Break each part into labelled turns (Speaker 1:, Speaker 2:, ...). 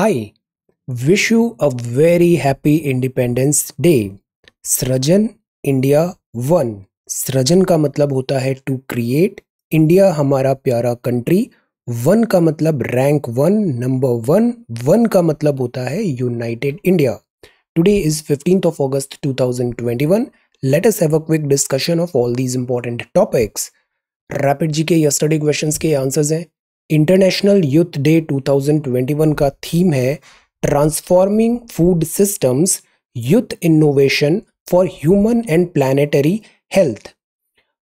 Speaker 1: Hi, wish you a very happy independence day Srijan India one Srijan का मतलब होता है टू क्रिएट इंडिया हमारा प्यारा कंट्री वन का मतलब rank one number one one का मतलब होता है united India today is fifteen of August one let's have a quick discussion of all these important topics rapid G K yesterday questions के answers हैं international youth day 2021 का theme है transforming food systems youth innovation for human and planetary health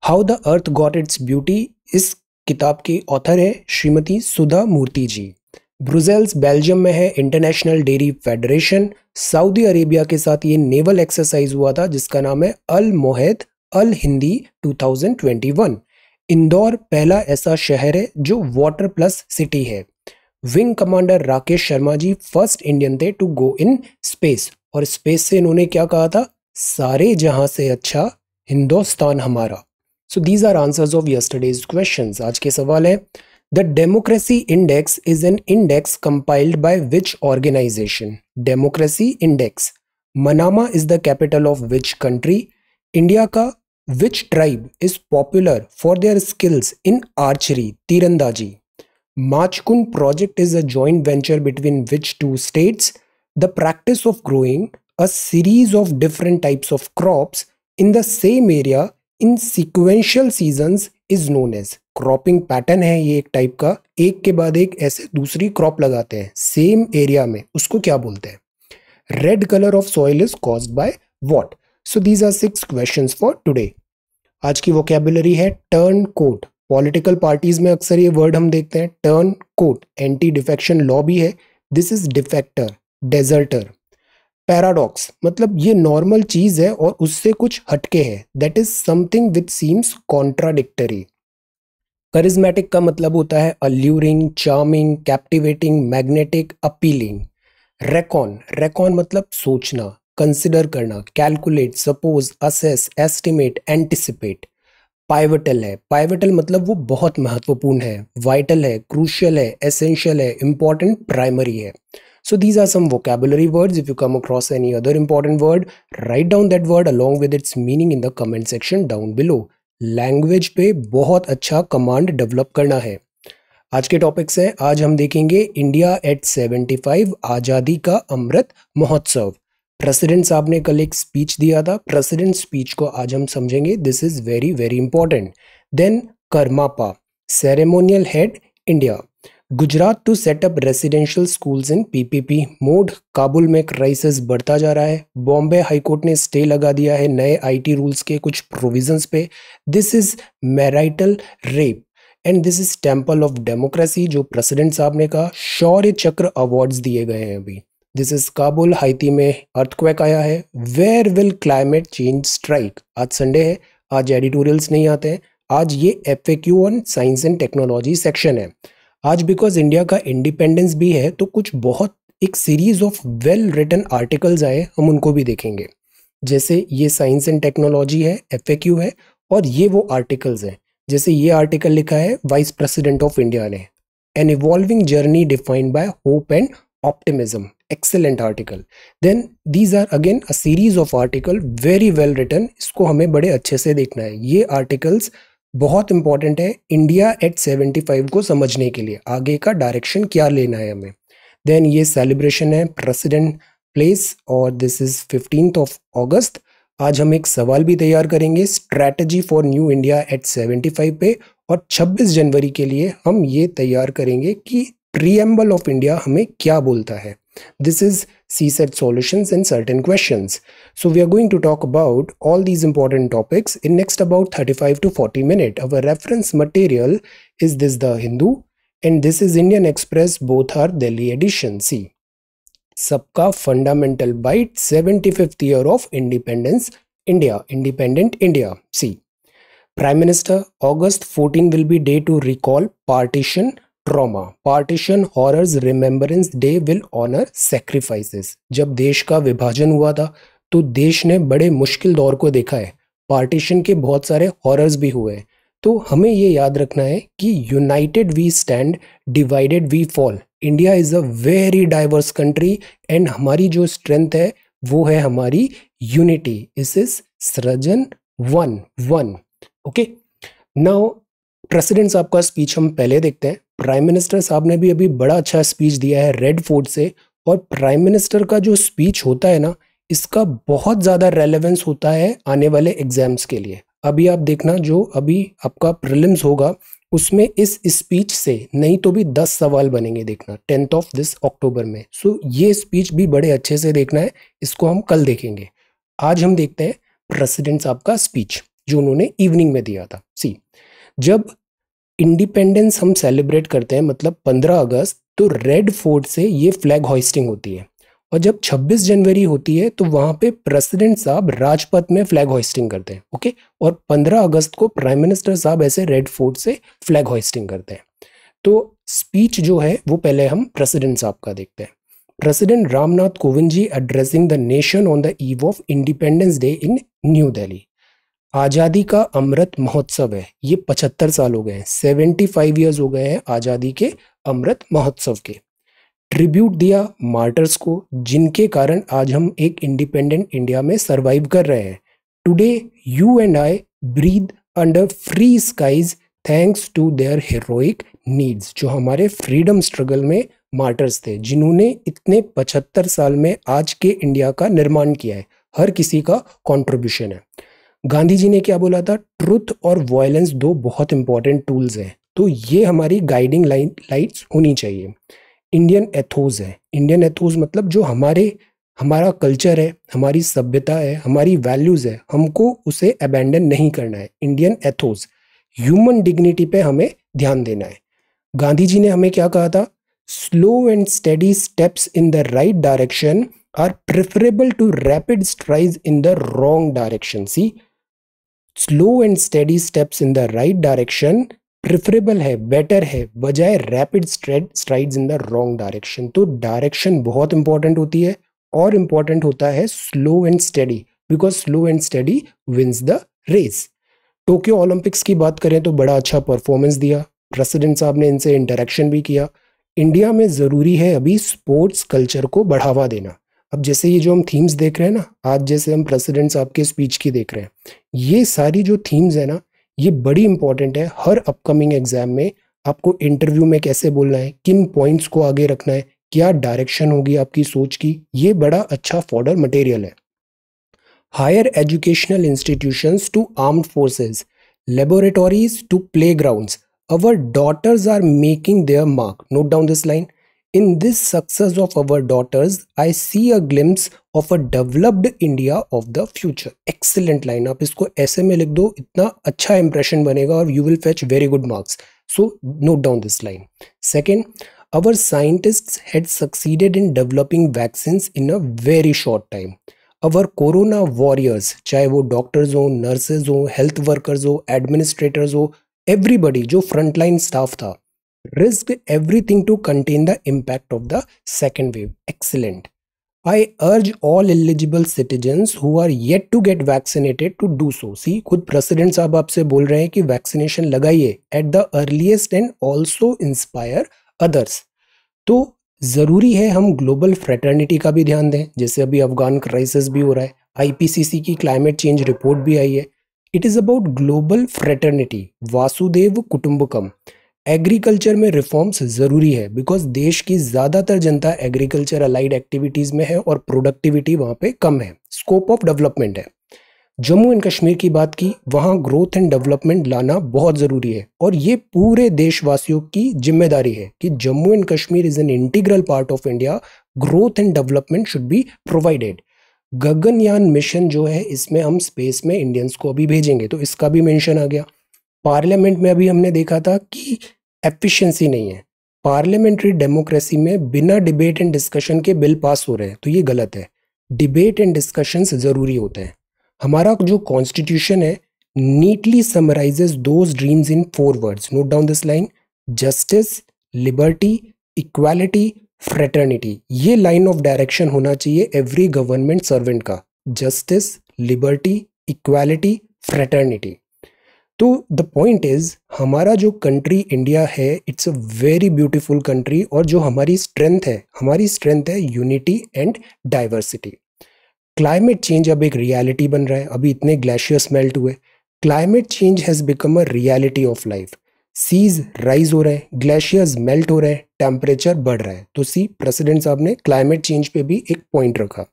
Speaker 1: how the earth got its beauty इस किताब के author है श्रीमती सुधा मूर्ति जी ब्रुजेल्स Belgium में है international dairy federation Saudi Arabia के साथ ये नेवल एक्सरसाइज हुआ था जिसका नाम है अल मोहद अल हिंदी 2021 इंदौर पहला ऐसा शहर है जो वाटर प्लस सिटी है wing commander Rakesh Sharma ji first Indian थे टू गो इन स्पेस और स्पेस से इन्होंने क्या कहा था सारे जहां से अच्छा हिंदुस्तान हमारा so these are answers of yesterday's questions आज के सवाल है the democracy index is an index compiled by which organization democracy index Manama is the capital of which country India का Which tribe is popular for their skills in archery, Tirandaji? Machkun project is a joint venture between which two states? The practice of growing a series of different types of crops in the same area in sequential seasons is known as cropping pattern है ये एक type का एक के बाद एक ऐसे दूसरी क्रॉप लगाते हैं सेम एरिया में उसको क्या बोलते हैं red colour of soil is cause by what so these are six question for today आज की वोकेबुलरी है टर्न कोट पॉलिटिकल पार्टीज में अक्सर ये वर्ड हम देखते हैं turncoat anti defection law भी है this is defector deserter paradox मतलब ये नॉर्मल चीज है और उससे कुछ हटके है that is something which seems contradictory charismatic का मतलब होता है alluring charming captivating magnetic appealing reckon reckon मतलब सोचना कंसिडर करना calculate suppose assess estimate anticipate pivotal है पाइवटल मतलब वो बहुत महत्वपूर्ण है वाइटल है क्रूशियल है एसेंशियल है इंपॉर्टेंट प्राइमरी है so these are some vocabulary words if you come across any other important word write down that word along with its meaning in the comment section down below language पे बहुत अच्छा command develop करना है आज के topics हैं आज हम देखेंगे इंडिया एट 75 आज़ादी का अमृत महोत्सव प्रेसिडेंट साहब ने कल एक स्पीच दिया था प्रेसिडेंट स्पीच को आज हम समझेंगे this is very very important then Karmapa ceremonial head India Gujarat to set up residential schools in PPP mode Kabul में क्राइसिस बढ़ता जा रहा है बॉम्बे हाईकोर्ट ने स्टे लगा दिया है नए आईटी रूल्स के कुछ प्रोविजंस पे this is marital rape and this is temple of democracy जो प्रेसिडेंट साहब ने कहा शौर्य चक्र अवार्ड्स दिए गए हैं अभी दिस इज काबुल हाइती में अर्थक्वेक आया है where will climate change strike आज संडे है आज एडिटोरियल्स नहीं आते हैं आज ये F A Q on science and technology section है आज बिकॉज इंडिया का इंडिपेंडेंस भी है तो कुछ बहुत एक series of well written articles आए हम उनको भी देखेंगे जैसे ये साइंस एंड टेक्नोलॉजी है एफ ए क्यू है और ये वो आर्टिकल्स हैं जैसे ये आर्टिकल लिखा है वाइस प्रेसिडेंट ऑफ इंडिया ने an evolving journey defined by hope and optimism excellent article then these are again a series of article very well written इसको हमें बड़े अच्छे से देखना है ये articles बहुत important है India at 75 को समझने के लिए आगे का direction क्या लेना है हमें then ये celebration है president place और this is 15th of August आज हम एक सवाल भी तैयार करेंगे strategy for new India at 75 पे और 26 जनवरी के लिए हम ये तैयार करेंगे कि प्रियम्बल ऑफ इंडिया हमें क्या बोलता है this is CSAT solution in certain question so we are going to talk about all these important topics in next about thirty five to forty minute our reference material is this the Hindu and this is Indian Express both are Delhi edition see सबका fundamental bite seventy fifth year of independence India independent India see prime minister August fourteen will be day to recall partition trauma partition horrors remembrance day will honour sacrifices जब देश का विभाजन हुआ था तो देश ने बड़े मुश्किल दौर को देखा है पार्टीशन के बहुत सारे हॉरर्स भी हुए हैं तो हमें ये याद रखना है कि united we stand divided we fall India is a very diverse country and हमारी जो स्ट्रेंथ है वो है हमारी unity is is Srijan one one okay now president's आपका स्पीच हम पहले देखते हैं प्राइम मिनिस्टर साहब ने भी अभी बड़ा अच्छा स्पीच दिया है रेड फोर्ट से और प्राइम मिनिस्टर का जो स्पीच होता है ना इसका बहुत ज़्यादा रेलेवेंस होता है आने वाले एग्जाम्स के लिए अभी आप देखना जो अभी आपका प्रिलिम्स होगा उसमें इस स्पीच से नहीं तो भी दस सवाल बनेंगे देखना टेंथ ऑफ दिस अक्टूबर में सो so, ये स्पीच भी बड़े अच्छे से देखना है इसको हम कल देखेंगे आज हम देखते हैं प्रेसिडेंट साहब का स्पीच जो उन्होंने इवनिंग में दिया था सी जब इंडिपेंडेंस हम सेलिब्रेट करते हैं मतलब 15 अगस्त तो रेड फोर्ट से ये फ्लैग होइस्टिंग होती है और जब 26 जनवरी होती है तो वहाँ पे प्रेसिडेंट साहब राजपथ में फ्लैग होइस्टिंग करते हैं ओके और 15 अगस्त को प्राइम मिनिस्टर साहब ऐसे रेड फोर्ट से फ्लैग होइस्टिंग करते हैं तो स्पीच जो है वो पहले हम प्रेसिडेंट साहब का देखते हैं president Ramnath Kovind ji addressing the nation on the eve of independence day in new Delhi आज़ादी का अमृत महोत्सव है ये पचहत्तर साल हो गए हैं सेवेंटी फाइव ईयर्स हो गए हैं आज़ादी के अमृत महोत्सव के ट्रिब्यूट दिया मार्टर्स को जिनके कारण आज हम एक इंडिपेंडेंट इंडिया में सर्वाइव कर रहे हैं today you and I breathe under free skies thanks to their heroic needs जो हमारे फ्रीडम स्ट्रगल में मार्टर्स थे जिन्होंने इतने पचहत्तर साल में आज के इंडिया का निर्माण किया है हर किसी का कॉन्ट्रीब्यूशन है गांधी जी ने क्या बोला था ट्रुथ और वॉयलेंस दो बहुत इंपॉर्टेंट टूल्स हैं तो ये हमारी गाइडिंग लाइन लाइट्स होनी चाहिए इंडियन एथोज है इंडियन एथोज मतलब जो हमारे हमारा कल्चर है हमारी सभ्यता है हमारी वैल्यूज़ है हमको उसे अबेंडन नहीं करना है इंडियन एथोज ह्यूमन डिग्निटी पे हमें ध्यान देना है गांधी जी ने हमें क्या कहा था slow and study steps in the right direction are preferable to rapid strides in the wrong direction see slow and steady steps in the right direction preferable है बेटर है बजाय rapid strides in the wrong direction तो direction बहुत important होती है और important होता है slow and study because slow and study wins the race Tokyo Olympics की बात करें तो बड़ा अच्छा परफॉर्मेंस दिया प्रेसिडेंट साहब ने इनसे इंटरेक्शन भी किया इंडिया में ज़रूरी है अभी स्पोर्ट्स कल्चर को बढ़ावा देना अब जैसे ये जो हम थीम्स देख रहे हैं ना आज जैसे हम प्रेसिडेंट साहब के स्पीच की देख रहे हैं ये सारी जो थीम्स है ना ये बड़ी इंपॉर्टेंट है हर अपकमिंग एग्जाम में आपको इंटरव्यू में कैसे बोलना है किन पॉइंट्स को आगे रखना है क्या डायरेक्शन होगी आपकी सोच की ये बड़ा अच्छा फॉर्डर मटेरियल है higher educational institutions to armed forces laboratories to playground our daughters are making their mark note down this line in this success of our daughters I see a glimpse of a developed India of the future excellent line आप इसको ऐसे में लिख दो इतना अच्छा impression बनेगा और you will fetch very good marks so note down this line second our scientist had succeeded in developing vaccines in a very short time. Our corona warriors, चाहे वो डॉक्टर्स हो नर्सेज हो हेल्थ वर्कर्स हो administrators हो everybody जो frontline staff था risked everything to contain the impact of the second wave. Excellent. I urge all eligible citizens who are yet to get vaccinated to do so. See, खुद president साहब आपसे बोल रहे हैं कि वैक्सीनेशन लगाइए at the earliest and also inspire others तो ज़रूरी है हम ग्लोबल फ्रेटर्निटी का भी ध्यान दें जैसे अभी अफगान क्राइसिस भी हो रहा है आईपीसीसी की क्लाइमेट चेंज रिपोर्ट भी आई है it is about global fraternity वासुदेव कुटुंबकम एग्रीकल्चर में रिफॉर्म्स ज़रूरी है बिकॉज देश की ज़्यादातर जनता एग्रीकल्चर अलाइड एक्टिविटीज़ में है और प्रोडक्टिविटी वहाँ पे कम है स्कोप ऑफ डेवलपमेंट है जम्मू एंड कश्मीर की बात की वहाँ ग्रोथ एंड डेवलपमेंट लाना बहुत ज़रूरी है और ये पूरे देशवासियों की जिम्मेदारी है कि Jammu and Kashmir is an integral part of India growth and development should be provided Gaganyaan mission जो है इसमें हम स्पेस में इंडियंस को अभी भेजेंगे तो इसका भी मेंशन आ गया पार्लियामेंट में अभी हमने देखा था कि एफिशिएंसी नहीं है पार्लियामेंट्री डेमोक्रेसी में बिना डिबेट एंड डिस्कशन के बिल पास हो रहे हैं तो ये गलत है डिबेट एंड डिस्कशन ज़रूरी होते हैं हमारा जो कॉन्स्टिट्यूशन है neatly summarises those dreams in four words note down this line justice liberty equality fraternity ये लाइन ऑफ डायरेक्शन होना चाहिए एवरी गवर्नमेंट सर्वेंट का जस्टिस लिबर्टी इक्वालिटी फ्रेटर्निटी तो द पॉइंट इज़ हमारा जो कंट्री इंडिया है it's a very beautiful country और जो हमारी स्ट्रेंथ है हमारी स्ट्रेंथ है unity and diversity climate change अब एक रियलिटी बन रहा है अभी इतने ग्लेशियर्स मेल्ट हुए climate change has become a reality of life seas rise हो रहे हैं ग्लेशियर्स मेल्ट हो रहे हैं टेम्परेचर बढ़ रहा है तो सी प्रेसिडेंट साहब ने क्लाइमेट चेंज पे भी एक पॉइंट रखा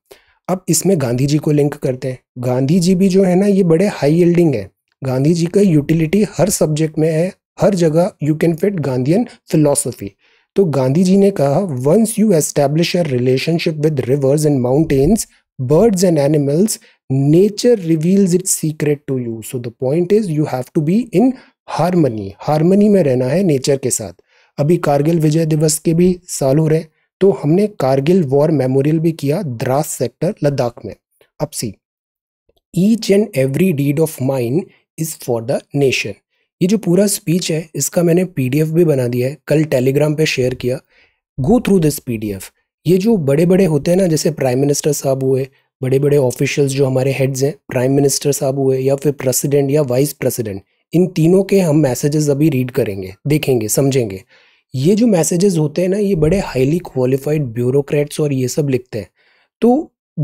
Speaker 1: अब इसमें गांधी जी को लिंक करते हैं गांधी जी भी जो है ना ये बड़े हाई यल्डिंग है गांधी जी का यूटिलिटी हर सब्जेक्ट में है हर जगह you can fit Gandhian philosophy तो गांधी जी ने कहा once you establish a relationship with rivers and mountains birds and animals nature reveals its secret to you so the point is you have to be in harmony harmony में रहना है nature के साथ अभी कारगिल विजय दिवस के भी साल हो रहे हैं तो हमने कारगिल वॉर मेमोरियल भी किया द्रास सेक्टर लद्दाख में अब सी each and every deed of mind is for the nation ये जो पूरा स्पीच है इसका मैंने पीडीएफ भी बना दिया है कल टेलीग्राम पे शेयर किया गो थ्रू दिस पीडीएफ ये जो बड़े बड़े होते हैं ना जैसे प्राइम मिनिस्टर साहब हुए बड़े बड़े ऑफिशियल्स जो हमारे हेड्स हैं प्राइम मिनिस्टर साहब हुए या फिर प्रेसिडेंट या वाइस प्रेसिडेंट इन तीनों के हम मैसेजेस अभी रीड करेंगे देखेंगे समझेंगे ये जो मैसेजेस होते हैं ना ये बड़े हाईली क्वालिफाइड ब्यूरोक्रेट्स और ये सब लिखते हैं तो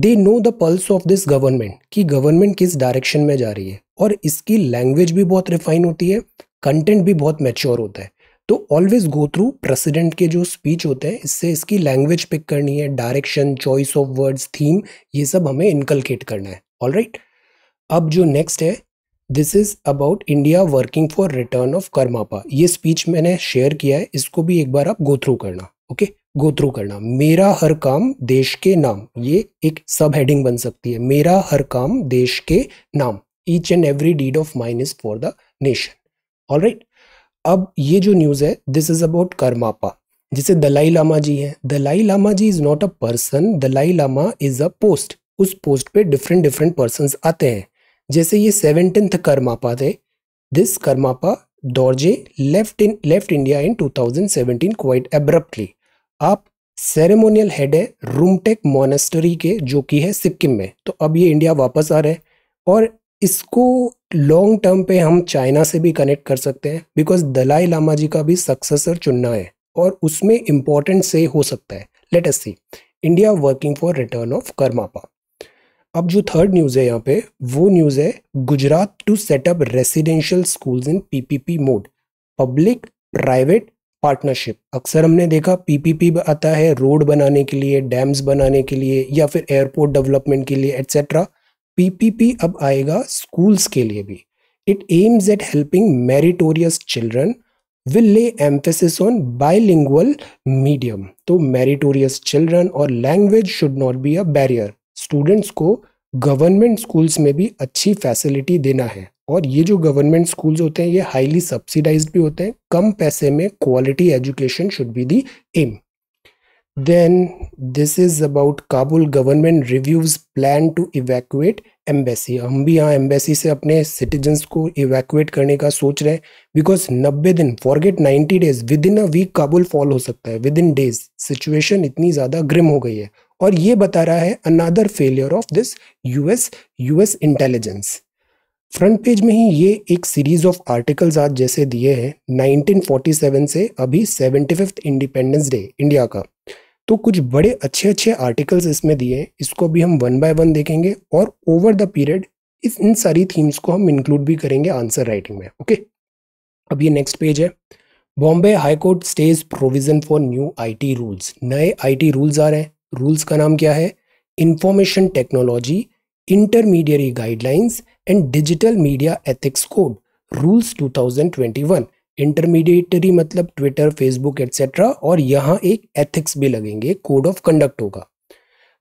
Speaker 1: they know the pulse of this government कि गवर्नमेंट किस डायरेक्शन में जा रही है और इसकी लैंग्वेज भी बहुत रिफाइन होती है कंटेंट भी बहुत मैच्योर होता है तो ऑलवेज गो थ्रू प्रेसिडेंट के जो स्पीच होते हैं इससे इसकी लैंग्वेज पिक करनी है direction choice of words theme ये सब हमें इनकलकेट करना है ऑल right? अब जो नेक्स्ट है this is about India working for return of Karmapa ये स्पीच मैंने शेयर किया है इसको भी एक बार आप गो थ्रू करना ओके okay? गो थ्रू करना मेरा हर काम देश के नाम ये एक सब हेडिंग बन सकती है मेरा हर काम देश के नाम each and every deed of mine is for the nation all right अब ये जो न्यूज़ है दिस इज़ अबाउट कर्मापा जिसे दलाई लामा जी हैं Dalai Lama ji is not a person Dalai Lama is a post उस पोस्ट पे डिफरेंट डिफरेंट पर्सन आते हैं जैसे ये सेवनटीन कर्मापा थे this Karmapa Dorje left in left India in 2017 quite abruptly आप सेरेमोनियल हेड है रूमटेक मोनेस्टरी के जो कि है सिक्किम में तो अब ये इंडिया वापस आ रहे हैं और इसको लॉन्ग टर्म पे हम चाइना से भी कनेक्ट कर सकते हैं बिकॉज दलाई लामा जी का भी सक्सेसर चुनना है और उसमें इम्पोर्टेंट से हो सकता है let us see India working for return of Karmapa अब जो थर्ड न्यूज़ है यहाँ पे वो न्यूज़ है Gujarat to set up residential school in PPP mode public private partnership अक्सर हमने देखा पीपीपी आता है रोड बनाने के लिए डैम्स बनाने के लिए या फिर एयरपोर्ट डेवलपमेंट के लिए एटसेट्रा पीपीपी अब आएगा स्कूल्स के लिए भी it aims at helping meritorious children will lay emphasis on bilingual medium तो मेरिटोरियस चिल्ड्रन और language should not be a barrier students को गवर्नमेंट स्कूल्स में भी अच्छी फैसिलिटी देना है और ये जो गवर्नमेंट स्कूल्स होते हैं ये हाईली सब्सिडाइज भी होते हैं कम पैसे में क्वालिटी एजुकेशन शुड बी दी um Then this is about Kabul government reviews plan to evacuate embassy हम भी यहाँ एम्बेसी से अपने सिटीजन्स को इवैक्यूएट करने का सोच रहे हैं बिकॉज नब्बे दिन forget ninety days within a week Kabul fall हो सकता है विद इन डेज सिचुएशन इतनी ज़्यादा ग्रिम हो गई है और ये बता रहा है another failure of this US US intelligence front page में ही ये एक सीरीज ऑफ आर्टिकल्स आज जैसे दिए हैं 1947 से अभी seventy fifth independence day India का तो कुछ बड़े अच्छे अच्छे आर्टिकल्स इसमें दिए हैं इसको भी हम वन बाय वन देखेंगे और ओवर द पीरियड इस इन सारी थीम्स को हम इंक्लूड भी करेंगे आंसर राइटिंग में ओके अब ये नेक्स्ट पेज है Bombay high court stays provision for new IT rules नए आईटी रूल्स आ रहे हैं रूल्स का नाम क्या है information technology intermediary guidelines and digital media ethics code rules 2021 intermediary मतलब ट्विटर फेसबुक एट्सेट्रा और यहाँ एक एथिक्स भी लगेंगे कोड ऑफ कंडक्ट होगा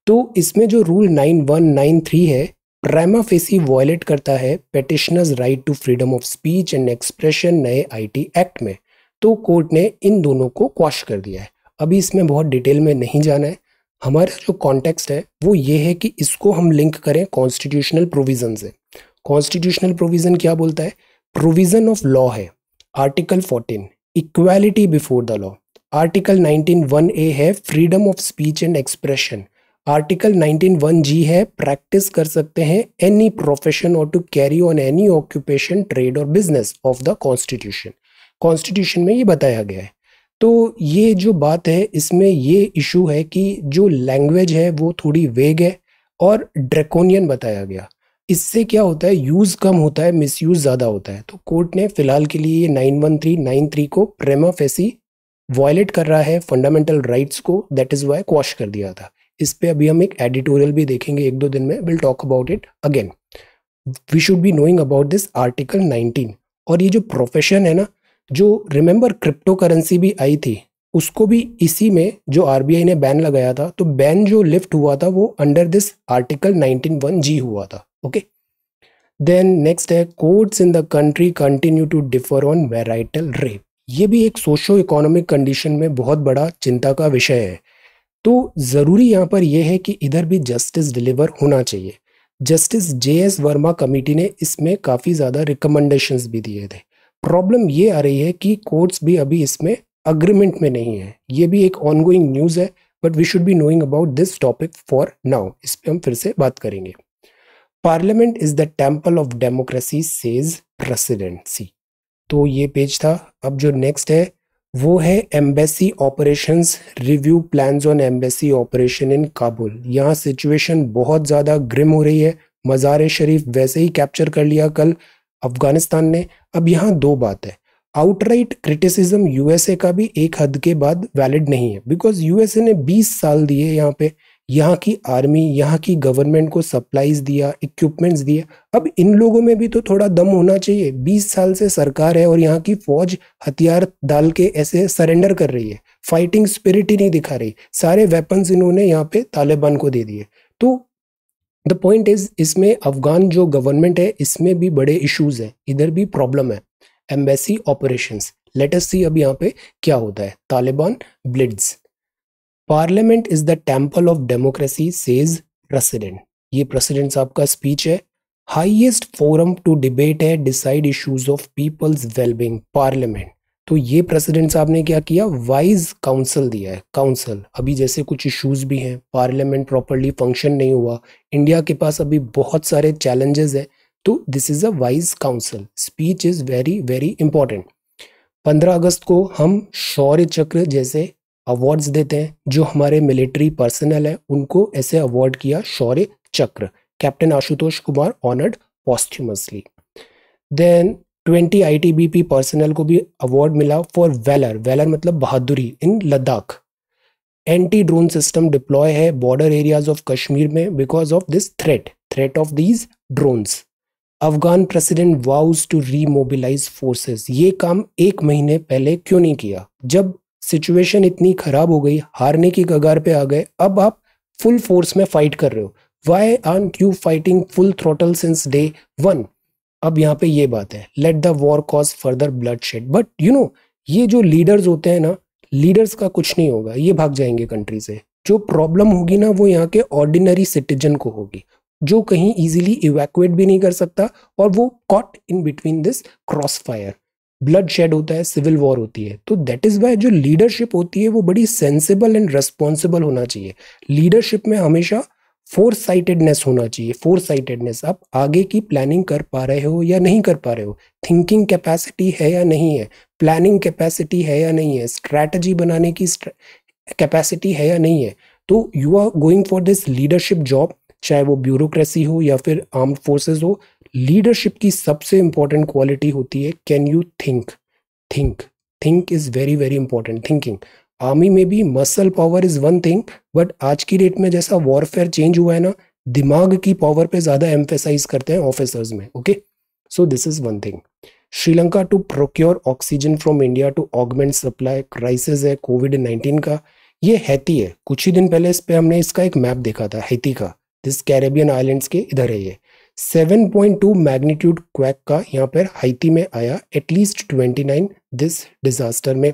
Speaker 1: तो इसमें जो rule nine one nine three है प्राइमा फेसी वॉयलेट करता है petitioners right to freedom of speech and expression नए आईटी एक्ट में तो कोर्ट ने इन दोनों को क्वाश कर दिया है अभी इसमें बहुत डिटेल में नहीं जाना है हमारा जो कॉन्टेक्स्ट है वो ये है कि इसको हम लिंक करें कॉन्स्टिट्यूशनल प्रोविज़न से कॉन्स्टिट्यूशनल प्रोविज़न क्या बोलता है प्रोविज़न ऑफ लॉ है article 14 equality before the law article 19 one A है freedom of speech and expression article 19 one G है प्रैक्टिस कर सकते हैं एनी प्रोफेशन और to carry on any occupation trade और business of the constitution constitution में ये बताया गया है तो ये जो बात है इसमें ये इशू है कि जो लैंग्वेज है वो थोड़ी वेग है और ड्रैकोनियन बताया गया इससे क्या होता है यूज़ कम होता है यूज ज़्यादा होता है तो कोर्ट ने फिलहाल के लिए nine one three nine three को प्रेमा फेसी वॉयलेट कर रहा है फंडामेंटल राइट्स को दैट इज़ वाई क्वाश कर दिया था इस पर अभी हम एक एडिटोरियल भी देखेंगे एक दो दिन में will talk about it again we should be knowing about this article nineteen और ये जो प्रोफेशन है ना जो रिमेंबर क्रिप्टो करेंसी भी आई थी उसको भी इसी में जो आई ने बैन लगाया था तो बैन जो लिफ्ट हुआ था वो under this article nineteen one G हुआ था okay देन नेक्स्ट है courts in the country continue to differ on marital rape ये भी एक सोशो इकोनॉमिक कंडीशन में बहुत बड़ा चिंता का विषय है तो ज़रूरी यहाँ पर यह है कि इधर भी जस्टिस डिलीवर होना चाहिए justice J S Verma committee ने इसमें काफ़ी ज़्यादा रिकमेंडेशंस भी दिए थे प्रॉब्लम ये आ रही है कि कोर्ट्स भी अभी इसमें अग्रीमेंट में नहीं है ये भी एक ऑनगोइंग न्यूज़ है but we should be knowing about this topic for now इस पर हम फिर से बात करेंगे parliament is the temple of democracy says presidency तो ये पेज था अब जो नेक्स्ट है वो है embassy operations review plans on embassy operation in Kabul यहाँ सिचुएशन बहुत ज़्यादा ग्रिम हो रही है मज़ार शरीफ वैसे ही कैप्चर कर लिया कल अफ़गानिस्तान ने अब यहाँ दो बात है आउटराइट क्रिटिसिज्म यूएसए का भी एक हद के बाद वैलिड नहीं है बिकॉज यूएसए ने 20 साल दिए यहाँ पे यहाँ की आर्मी यहाँ की गवर्नमेंट को सप्लाईज दिया इक्विपमेंट्स दिए अब इन लोगों में भी तो थोड़ा दम होना चाहिए बीस साल से सरकार है और यहाँ की फौज हथियार डाल के ऐसे सरेंडर कर रही है फाइटिंग स्पिरिट ही नहीं दिखा रही सारे वेपन्स इन्होंने यहाँ पे तालिबान को दे दिए तो द पॉइंट इज इसमें अफगान जो गवर्नमेंट है इसमें भी बड़े इश्यूज हैं इधर भी प्रॉब्लम है एम्बेसी ऑपरेशन लेटेस्ट सी अब यहाँ पे क्या होता है Taliban bleeds parliament is the temple of democracy says president ये प्रेसिडेंट साहब का स्पीच है हाईएस्ट फोरम टू डिबेट है decide issues of people's wellbeing parliament तो ये प्रेसिडेंट साहब ने क्या किया वाइज काउंसिल दिया है काउंसिल अभी जैसे कुछ इश्यूज भी हैं पार्लियामेंट प्रॉपरली फंक्शन नहीं हुआ इंडिया के पास अभी बहुत सारे चैलेंजेस है तो this is a wise counsel speech is very very important पंद्रह अगस्त को हम शौर्य चक्र जैसे अवार्ड्स देते हैं जो हमारे मिलिट्री पर्सनल है उनको ऐसे अवार्ड किया Shaurya Chakra captain Ashutosh Kumar honoured posthumously then 20 ITBP personnel को भी अवार्ड मिला फॉर वेलर वेलर मतलब बहादुरी in Ladakh anti drone system deploy है बॉर्डर एरियाज ऑफ कश्मीर में because of this threat threat of these drones Afghan president vows to remobilise forces ये काम एक महीने पहले क्यों नहीं किया जब सिचुएशन इतनी खराब हो गई हारने की कगार पे आ गए अब आप फुल फोर्स में फाइट कर रहे हो why aren't you fighting full throttle since day one अब यहाँ पे ये बात है let the war cause further bloodshed but you know ये जो लीडर्स होते हैं ना लीडर्स का कुछ नहीं होगा ये भाग जाएंगे कंट्री से जो प्रॉब्लम होगी ना वो यहाँ के ऑर्डिनरी सिटीजन को होगी जो कहीं इजीली इवैक्यूएट भी नहीं कर सकता और वो caught in between this crossfire bloodshed होता है सिविल वॉर होती है तो दैट इज़ वाई जो लीडरशिप होती है वो बड़ी सेंसिबल एंड रेस्पॉन्सिबल होना चाहिए लीडरशिप में हमेशा फोर साइटेडनेस होना चाहिए फोर साइटेडनेस आप आगे की प्लानिंग कर पा रहे हो या नहीं कर पा रहे हो थिंकिंग कैपेसिटी है या नहीं है प्लानिंग कैपेसिटी है या नहीं है स्ट्रैटेजी बनाने की कैपेसिटी है या नहीं है तो you are going for this leadership job चाहे वो ब्यूरोक्रेसी हो या फिर आर्म्ड फोर्सेस हो लीडरशिप की सबसे इंपॉर्टेंट क्वालिटी होती है can you think think think is very very important thinking army में भी muscle power is one thing but आज की डेट में जैसा वॉरफेयर चेंज हुआ है ना दिमाग की पावर पे ज़्यादा एम्फेसाइज करते हैं ऑफिसर्स में okay so this is one thing Sri Lanka to procure oxygen from India to augment supply crisis है कोविड नाइन्टीन का ये हैती है कुछ ही दिन पहले इस पर हमने इसका एक मैप देखा था हैती का दिस कैरेबियन आइलैंड्स के इधर है ये 7.2 मैग्नीट्यूड क्वैक का यहाँ पर हाइती में आया एटलीस्ट 29 दिस डिजास्टर में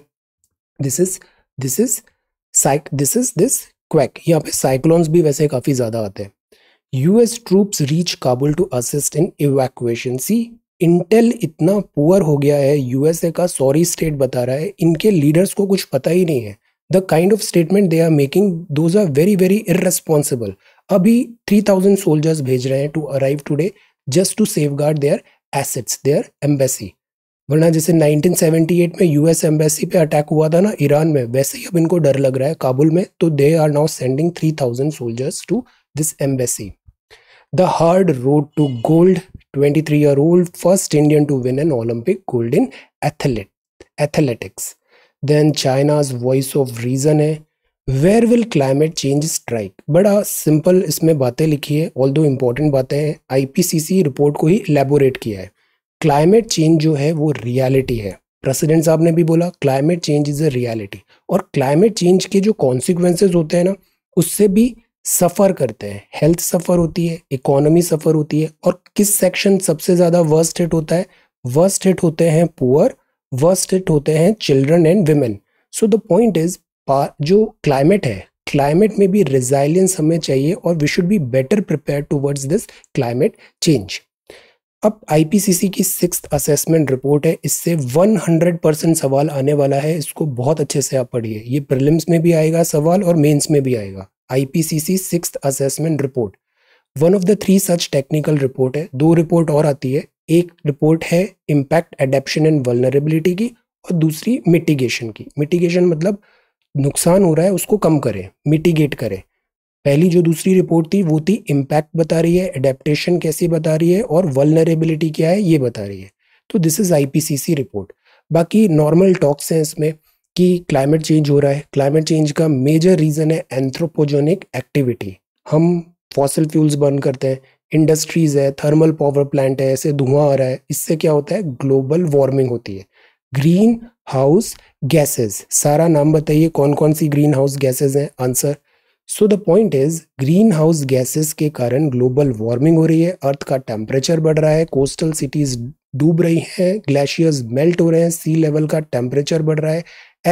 Speaker 1: दिस इज दिस इज साइक दिस इज दिस क्वैक यहाँ पे साइक्लोन्स भी वैसे काफ़ी ज़्यादा आते हैं US troops reach Kabul to assist in evacuation सी इंटेल इतना पुअर हो गया है यूएसए का सॉरी स्टेट बता रहा है इनके लीडर्स को कुछ पता ही नहीं है the kind of statement they are making those are very very irresponsible अभी थ्री थाउजेंड सोल्जर्स भेज रहे हैं to arrive today just to safeguard their assets their embassy वरना जैसे 1978 में यूएस एम्बेसी पे अटैक हुआ था ना ईरान में वैसे ही अब इनको डर लग रहा है काबुल में तो they are now sending 3000 soldiers to this embassy the hard road to gold 23 year old first Indian to win an Olympic gold in athlete athletics then China's voice of reason है where will climate change strike बड़ा simple इसमें बातें लिखी है all दो important बातें हैं IPCC report को ही लेबोरेट किया है क्लाइमेट चेंज जो है वो रियलिटी है प्रेसिडेंट साहब ने भी बोला climate change is a reality और क्लाइमेट चेंज के जो कॉन्सिक्वेंसेज होते हैं ना उससे भी सफ़र करते हैं हेल्थ सफ़र होती है इकोनॉमी सफ़र होती है और किस सेक्शन सबसे ज़्यादा वर्स्ट हिट होता है वर्स्ट हिट होते हैं पुअर वर्स्ट हिट होते हैं children and women so the point is जो क्लाइमेट है क्लाइमेट में भी रिजाइलेंस हमें चाहिए और we should be better prepare towards this climate change अब आईपीसीसी की सिक्स असेसमेंट रिपोर्ट है इससे 100 परसेंट सवाल आने वाला है इसको बहुत अच्छे से आप पढ़िए ये प्रिलिम्स में भी आएगा सवाल और मेंस में भी आएगा IPCC six assessment report one of the three such technical report है दो रिपोर्ट और आती है एक रिपोर्ट है इम्पैक्ट एडेप्शन एंड वलनरेबिलिटी की और दूसरी मिटिगेशन की मिटिगेशन मतलब नुकसान हो रहा है उसको कम करें मिटिगेट करें पहली जो दूसरी रिपोर्ट थी वो थी इम्पैक्ट बता रही है एडेप्टेशन कैसी बता रही है और वलनरेबिलिटी क्या है ये बता रही है तो दिस इज़ आईपीसीसी रिपोर्ट बाकी नॉर्मल टॉक्स हैं इसमें कि क्लाइमेट चेंज हो रहा है क्लाइमेट चेंज का मेजर रीज़न है एंथ्रोपोजोनिक एक्टिविटी हम फॉसल फ्यूल्स बर्न करते हैं इंडस्ट्रीज़ है थर्मल पावर प्लांट है ऐसे धुआं आ रहा है इससे क्या होता है ग्लोबल वार्मिंग होती है ग्रीन हाउस गैसेज सारा नाम बताइए कौन कौन सी ग्रीन हाउस गैसेज हैं answer so the point is greenhouse gases के कारण ग्लोबल वार्मिंग हो रही है अर्थ का टेम्परेचर बढ़ रहा है कोस्टल सिटीज डूब रही हैं ग्लेशियर्स मेल्ट हो रहे हैं सी लेवल का टेम्परेचर बढ़ रहा है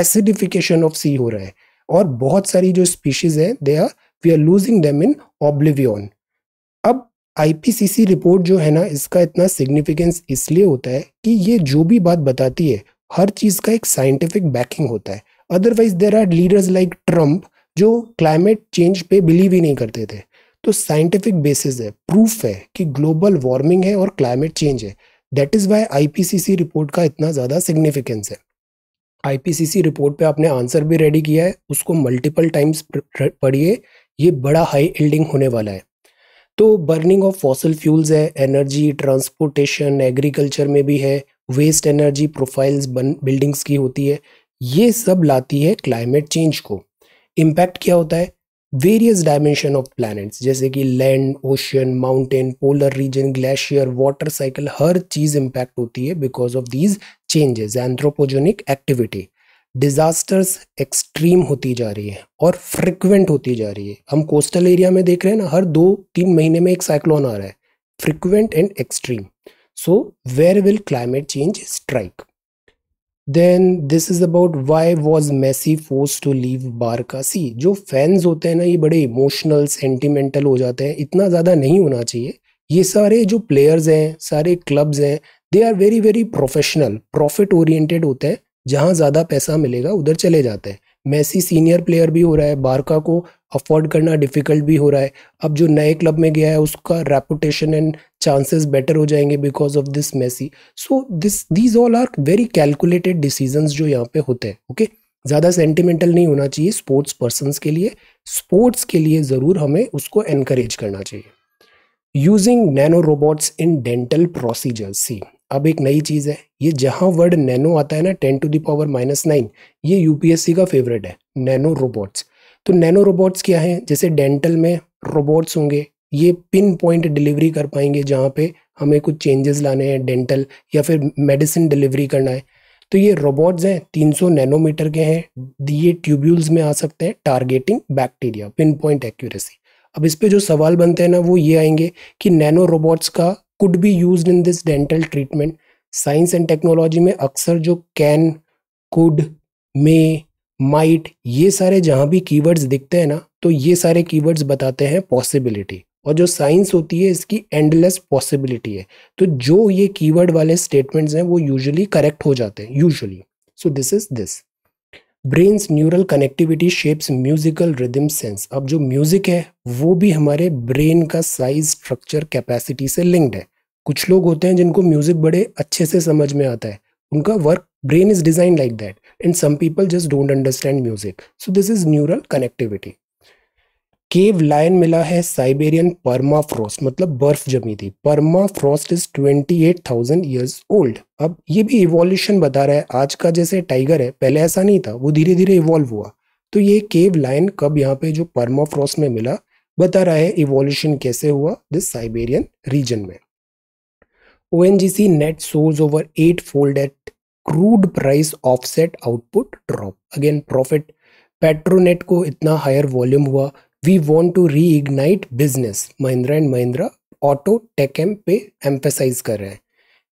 Speaker 1: एसिडिफिकेशन ऑफ सी हो रहा है और बहुत सारी जो स्पीशीज हैं they are we are losing them in oblivion IPCC report जो है ना इसका इतना सिग्निफिकेंस इसलिए होता है कि ये जो भी बात बताती है हर चीज़ का एक साइंटिफिक बैकिंग होता है otherwise there are leaders like Trump जो क्लाइमेट चेंज पे बिलीव ही नहीं करते थे तो साइंटिफिक बेसिस है प्रूफ है कि ग्लोबल वार्मिंग है और क्लाइमेट चेंज है that is why IPCC report का इतना ज़्यादा सिग्निफिकेंस है आईपीसीसी रिपोर्ट पे आपने आंसर भी रेडी किया है उसको मल्टीपल टाइम्स पढ़िए ये बड़ा हाई एल्डिंग होने वाला है तो बर्निंग ऑफ फॉसल फ्यूल्स है एनर्जी ट्रांसपोर्टेशन एग्रीकल्चर में भी है वेस्ट एनर्जी प्रोफाइल्स बन बिल्डिंग्स की होती है ये सब लाती है क्लाइमेट चेंज को इम्पैक्ट क्या होता है वेरियस डायमेंशन ऑफ प्लैनेट्स जैसे कि land ocean mountain polar region glacier water cycle हर चीज़ इम्पैक्ट होती है because of these changes anthropogenic activity disasters extreme होती जा रही है और फ्रिक्वेंट होती जा रही है हम कोस्टल एरिया में देख रहे हैं ना हर दो तीन महीने में एक साइक्लोन आ रहा है frequent and extreme so where will climate change strike then this is about why was Messi force to leave सी जो फैंस होते हैं ना ये बड़े इमोशनल सेंटिमेंटल हो जाते हैं इतना ज़्यादा नहीं होना चाहिए ये सारे जो प्लेयर्स हैं सारे क्लब्स हैं they are very very professional profit oriented होते हैं जहाँ ज़्यादा पैसा मिलेगा उधर चले जाते हैं मैसी सीनियर प्लेयर भी हो रहा है बारका को अफोर्ड करना डिफ़िकल्ट भी हो रहा है अब जो नए क्लब में गया है उसका रेपुटेशन एंड चांसेस बेटर हो जाएंगे because of this Messi so this these all are very calculated decisions जो यहाँ पे होते हैं ओके okay? ज़्यादा सेंटिमेंटल नहीं होना चाहिए स्पोर्ट्स पर्सनस के लिए स्पोर्ट्स के लिए ज़रूर हमें उसको एनकरेज करना चाहिए using nano robots in dental procedures सी अब एक नई चीज़ है ये जहाँ वर्ड नैनो आता है ना ten to the power minus nine ये यूपीएससी का फेवरेट है नैनो रोबोट्स तो नैनो रोबोट्स क्या हैं जैसे डेंटल में रोबोट्स होंगे ये पिन पॉइंट डिलीवरी कर पाएंगे जहाँ पे हमें कुछ चेंजेस लाने हैं डेंटल या फिर मेडिसिन डिलीवरी करना है तो ये रोबोट्स हैं तीन नैनोमीटर के हैं ये ट्यूब्यूल्स में आ सकते हैं targeting bacteria pinpoint accuracy अब इस पर जो सवाल बनते हैं ना वो ये आएंगे कि नैनो रोबोट्स का could be use in this dental treatment science and technology में अक्सर जो कैन कुड मे माइट ये सारे जहाँ भी कीवर्ड्स दिखते हैं ना तो ये सारे कीवर्ड्स बताते हैं पॉसिबिलिटी और जो साइंस होती है इसकी एंडलेस पॉसिबिलिटी है तो जो ये कीवर्ड वाले स्टेटमेंट्स हैं वो यूजुअली करेक्ट हो जाते हैं usually so this is this brains neural connectivity shapes musical rhythm sense अब जो म्यूजिक है वो भी हमारे ब्रेन का साइज स्ट्रक्चर कैपेसिटी से लिंक्ड है कुछ लोग होते हैं जिनको म्यूजिक बड़े अच्छे से समझ में आता है उनका work brain is design like that and some people just don't understand music so this is neural connectivity cave lion मिला है साइबेरियन पर्मा फ्रॉस्ट मतलब बर्फ जमी थी permafrost frost is 28,000 years old अब ये भी इवोल्यूशन बता रहा है आज का जैसे टाइगर है पहले ऐसा नहीं था वो धीरे धीरे इवॉल्व हुआ तो ये केव लाइन कब यहाँ पे जो पर्मा फ्रॉस्ट में मिला बता रहा है इवोल्यूशन कैसे हुआ दिस साइबेरियन रीजन में ओ net source over eightfold at crude price offset output drop again profit Petronet को इतना हायर वॉल्यूम हुआ we want to reignite business Mahindra and Mahindra auto Tech M पे एम्फेसाइज कर रहे हैं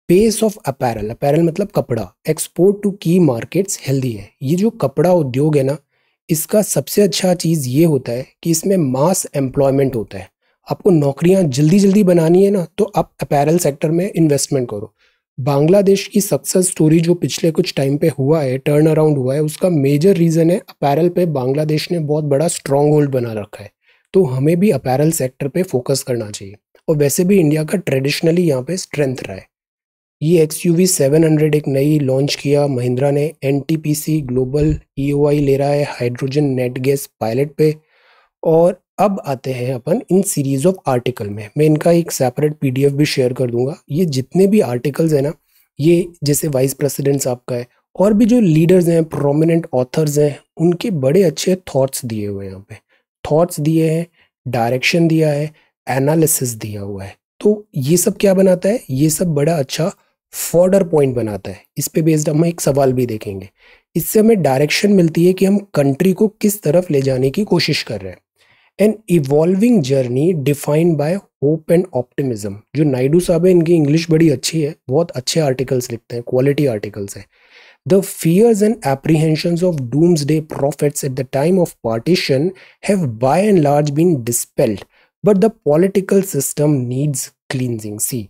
Speaker 1: पेस ऑफ अपैरल अपैरल मतलब कपड़ा export to key markets healthy है ये जो कपड़ा उद्योग है ना इसका सबसे अच्छा चीज़ ये होता है कि इसमें मास एम्प्लॉयमेंट होता है आपको नौकरियां जल्दी जल्दी बनानी है ना तो आप अपैरल सेक्टर में इन्वेस्टमेंट करो बांग्लादेश की सक्सेस स्टोरी जो पिछले कुछ टाइम पे हुआ है टर्न अराउंड हुआ है उसका मेजर रीज़न है अपैरल पे बांग्लादेश ने बहुत बड़ा स्ट्रॉन्ग होल्ड बना रखा है तो हमें भी अपैरल सेक्टर पे फोकस करना चाहिए और वैसे भी इंडिया का ट्रेडिशनली यहाँ पे स्ट्रेंथ रहा है ये X U V seven hundred एक नई लॉन्च किया महिंद्रा ने N T P C global E O I ले रहा है हाइड्रोजन नेट गैस पायलट पे और अब आते हैं अपन इन सीरीज ऑफ आर्टिकल में मैं इनका एक सेपरेट पीडीएफ भी शेयर कर दूंगा ये जितने भी आर्टिकल्स हैं ना ये जैसे वाइस प्रेसिडेंट साहब का है और भी जो लीडर्स हैं प्रोमिनेंट ऑथर्स हैं उनके बड़े अच्छे थॉट्स दिए हुए हैं यहाँ पे थॉट्स दिए हैं डायरेक्शन दिया है एनालिसिस दिया हुआ है तो ये सब क्या बनाता है ये सब बड़ा अच्छा फॉर्डर पॉइंट बनाता है इस पे बेस्ड हम एक सवाल भी देखेंगे इससे हमें डायरेक्शन मिलती है कि हम कंट्री को किस तरफ ले जाने की कोशिश कर रहे हैं an evolving journey define by hope and optimism जो नायडू साहब है इनकी इंग्लिश बड़ी अच्छी है बहुत अच्छे आर्टिकल्स लिखते हैं क्वालिटी आर्टिकल्स है the fears and apprehension of doomsday prophets at the time of partition have by and large been dispelled but the political system needs cleansing सी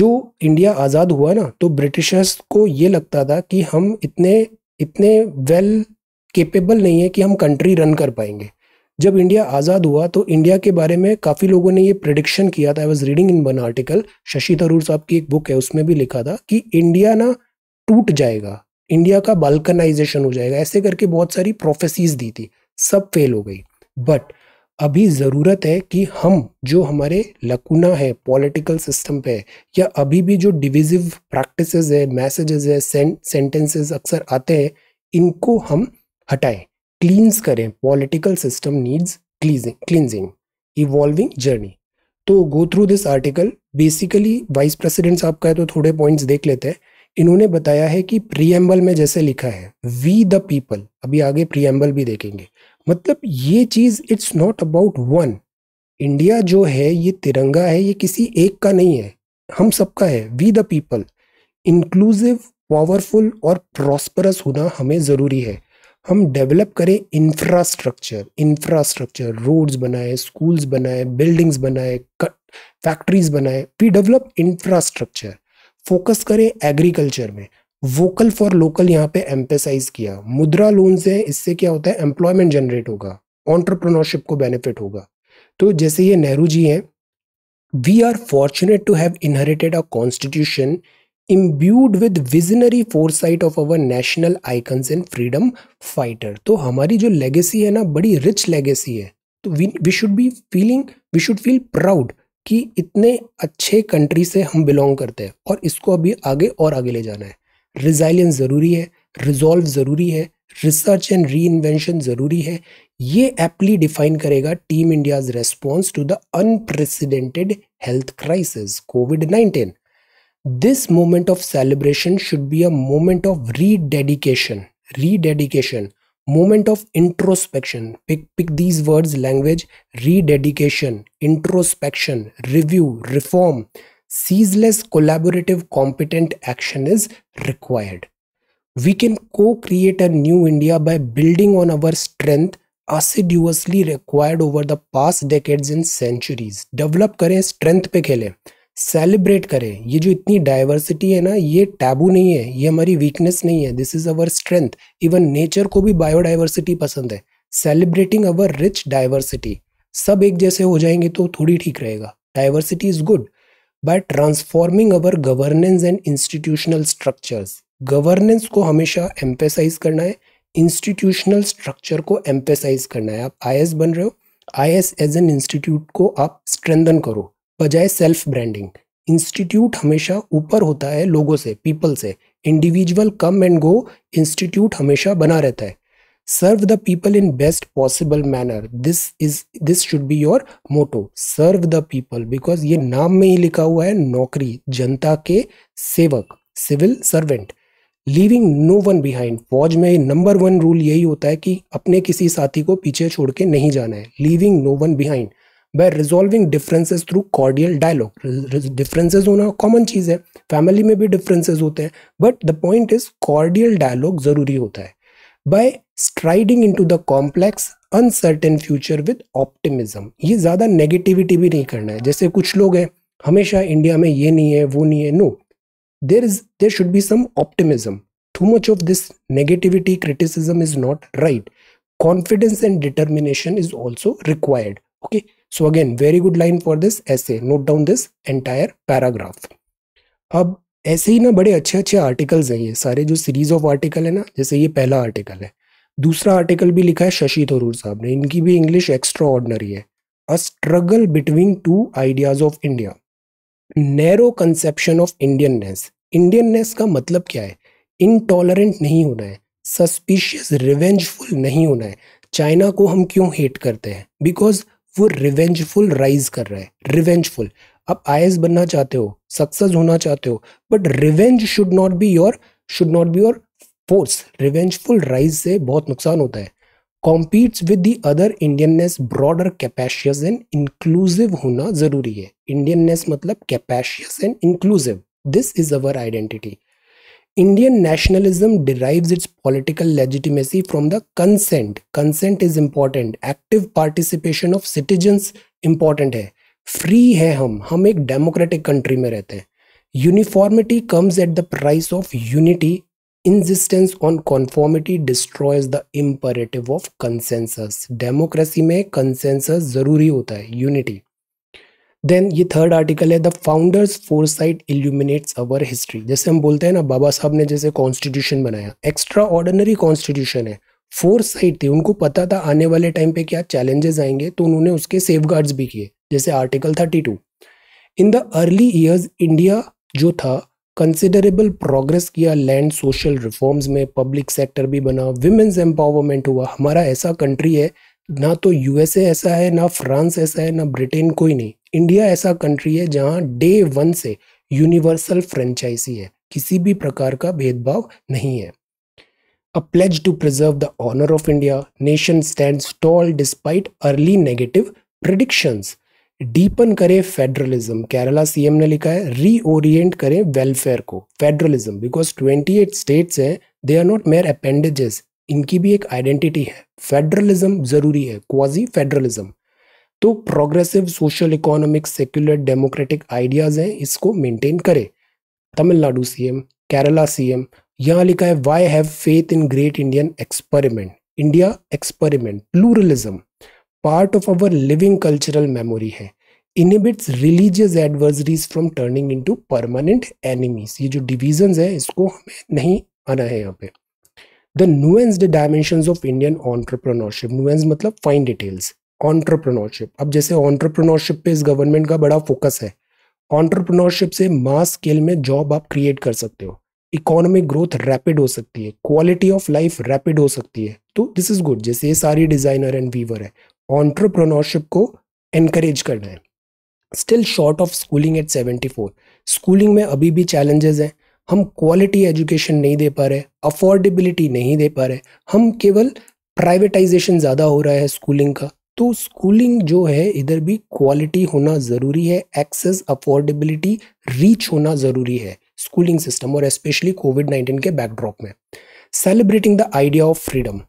Speaker 1: जो इंडिया आज़ाद हुआ ना तो ब्रिटिशर्स को ये लगता था कि हम इतने इतने वेल well केपेबल नहीं है कि हम कंट्री रन कर पाएंगे जब इंडिया आज़ाद हुआ तो इंडिया के बारे में काफ़ी लोगों ने ये प्रडिक्शन किया था I was reading in one article Shashi Tharoor साहब की एक बुक है उसमें भी लिखा था कि इंडिया ना टूट जाएगा इंडिया का बाल्कनाइजेशन हो जाएगा ऐसे करके बहुत सारी प्रोफेसीज दी थी सब फेल हो गई बट अभी ज़रूरत है कि हम जो हमारे लकुना है पॉलिटिकल सिस्टम पे या अभी भी जो डिविजिव प्रैक्टिसेस है मैसेजेस है सेंटेंसेस अक्सर आते हैं इनको हम हटाएं क्लींस करें political system needs cleansing cleansing evolving journey तो go through this article basically vice president साहब का है तो थोड़े पॉइंट्स देख लेते हैं इन्होंने बताया है कि प्रियम्बल में जैसे लिखा है वी द पीपल अभी आगे प्रियम्बल भी देखेंगे मतलब ये चीज़ it's not about one India जो है ये तिरंगा है ये किसी एक का नहीं है हम सबका है we the people inclusive powerful और प्रॉस्परस होना हमें ज़रूरी है हम डेवलप करें इंफ्रास्ट्रक्चर इंफ्रास्ट्रक्चर रोड्स बनाए स्कूल्स बनाए बिल्डिंग्स बनाए फैक्ट्रीज बनाए वी डेवलप इंफ्रास्ट्रक्चर फोकस करें एग्रीकल्चर में वोकल फॉर लोकल यहाँ पे एम्पेसाइज किया मुद्रा लोन से इससे क्या होता है एम्प्लॉयमेंट जनरेट होगा ऑन्टरप्रनोरशिप को बेनिफिट होगा तो जैसे ये नेहरू जी हैं we are fortunate to have inherited a constitution imbued with visionary foresight of our national icons and freedom fighter तो हमारी जो लेगेसी है ना बड़ी रिच लेगेसी है तो we should be feeling we should feel proud कि इतने अच्छे कंट्री से हम बिलोंग करते हैं और इसको अभी आगे और आगे ले जाना है रिजाइलेंस ज़रूरी है रिजॉल्व ज़रूरी है रिसर्च एंड री इन्वेंशन ज़रूरी है ये एप्ली डिफाइन करेगा team India's response to the unprecedented health crisis COVID nineteen This moment of celebration should be a moment of rededication, rededication, moment of introspection. Pick, pick these words language rededication, introspection, review, reform. Ceaseless collaborative competent action is required. We can co create a new India by building on our strength assiduously required over the past decades and centuries. Develop Kare strength pe खेलें celebrate करें ये जो इतनी diversity है ना ये taboo नहीं है ये हमारी वीकनेस नहीं है this is our strength even nature को भी बायोडाइवर्सिटी पसंद है सेलिब्रेटिंग अवर रिच डाइवर्सिटी सब एक जैसे हो जाएंगे तो थोड़ी ठीक रहेगा diversity is good by transforming our governance and institutional structures governance को हमेशा एम्पेसाइज करना है इंस्टीट्यूशनल स्ट्रक्चर को एम्पेसाइज करना है आप आई बन रहे हो I S as an institute को आप स्ट्रेंदन करो बजाय सेल्फ ब्रांडिंग इंस्टीट्यूट हमेशा ऊपर होता है लोगों से पीपल से individual come and go institute हमेशा बना रहता है serve the people in best possible manner this is this should be your motto serve the people because ये नाम में ही लिखा हुआ है नौकरी जनता के सेवक civil servant leaving no one behind फौज में नंबर वन रूल यही होता है कि अपने किसी साथी को पीछे छोड़ के नहीं जाना है leaving no one behind by resolving differences through cordial dialogue differences होना कॉमन चीज़ है फैमिली में भी डिफरेंसेस होते हैं but the point is cordial dialogue ज़रूरी होता है by striding into the complex uncertain future with optimism ये ज़्यादा नेगेटिविटी भी नहीं करना है जैसे कुछ लोग हैं हमेशा इंडिया में ये नहीं है वो नहीं है no there is there should be some optimism too much of this negativity criticism is not right confidence and determination is also required okay so again very good line for this essay note down this entire paragraph अब ऐसे ही ना बड़े अच्छे अच्छे articles हैं ये सारे जो सीरीज ऑफ आर्टिकल है ना जैसे ये पहला आर्टिकल है दूसरा आर्टिकल भी लिखा है शशि थरूर साहब ने इनकी भी इंग्लिश एक्स्ट्रा ऑर्डनरी है a struggle between two ideas of India narrow conception of Indianness Indianness का मतलब क्या है इनटॉलरेंट नहीं होना है सस्पिशियस रिवेंजफुल नहीं होना है चाइना को हम क्यों हेट करते हैं बिकॉज वो रिवेंजफुल राइज कर रहा है रिवेंजफुल आप आई बनना चाहते हो सक्सेस होना चाहते हो but revenge should not be your should not be your force revengeful rise से बहुत नुकसान होता है competes with the other Indianness broader capacious and inclusive होना जरूरी है इंडियननेस मतलब capacious and inclusive this is our identity Indian nationalism derives its political legitimacy from the consent consent is important active participation of citizens important है free है हम हम एक democratic country में रहते हैं uniformity comes at the price of unity insistence on conformity destroys the imperative of consensus democracy में consensus जरूरी होता है यूनिटी देन ये थर्ड आर्टिकल है the founders foresight illuminates our history जैसे हम बोलते हैं ना बाबा साहब ने जैसे कॉन्स्टिट्यूशन बनाया एक्स्ट्रा ऑर्डनरी कॉन्स्टिट्यूशन है फोर साइड थे उनको पता था आने वाले टाइम पे क्या चैलेंजेस आएंगे तो उन्होंने उसके सेफ भी किए जैसे article thirty two in the early years India जो था कंसिडरेबल प्रोग्रेस किया लैंड सोशल रिफॉर्म्स में पब्लिक सेक्टर भी बना विमेंस एम्पावरमेंट हुआ हमारा ऐसा कंट्री है ना तो यूएसए ऐसा है ना फ्रांस ऐसा है ना ब्रिटेन कोई नहीं इंडिया ऐसा कंट्री है जहाँ डे वन से यूनिवर्सल फ्रेंचाइजी है किसी भी प्रकार का भेदभाव नहीं है a pledge to preserve the honour of India nation stand tall despite early negative predictions deepen करें फेडरलिज्म केरला सीएम ने लिखा है रीओरिएंट करें वेलफेयर को फेडरलिज्म बिकॉज 28 स्टेट्स हैं they are not mere appendages इनकी भी एक आइडेंटिटी है फेडरलिज्म ज़रूरी है क्वाजी फेडरलिज्म तो progressive social economic secular democratic ideas हैं इसको मेंटेन करे तमिलनाडु सीएम केरला सीएम यहाँ लिखा है why have faith in great Indian experiment India experiment pluralism part of our living cultural memory है inhibits religious adversaries from turning into permanent enemies ये जो division है इसको हमें नहीं आना है यहाँ पे the nuanced dimension of Indian entrepreneurship nuance मतलब फाइन डिटेल्स ऑन्टरप्रनोरशिप अब जैसे ऑन्टरप्रनोरशिप पे इस गवर्नमेंट का बड़ा फोकस है ऑन्टरप्रनोरशिप से मास स्केल में जॉब आप क्रिएट कर सकते हो इकोनॉमिक ग्रोथ रैपिड हो सकती है क्वालिटी ऑफ लाइफ रैपिड हो सकती है तो दिस इज गुड जैसे ये सारी डिजाइनर एंड वीवर है ऑन्टरप्रनोरशिप को एनकरेज करना है still short of schooling at seventy four schooling में अभी भी चैलेंजेस हैं हम क्वालिटी एजुकेशन नहीं दे पा रहे अफोर्डेबिलिटी नहीं दे पा रहे हम केवल प्राइवेटाइजेशन ज़्यादा हो रहा है स्कूलिंग का तो स्कूलिंग जो है इधर भी क्वालिटी होना ज़रूरी है एक्सेस अफोर्डेबिलिटी रीच होना ज़रूरी है स्कूलिंग सिस्टम और स्पेशली कोविड नाइन्टीन के बैकड्रॉप में celebrating the idea of freedom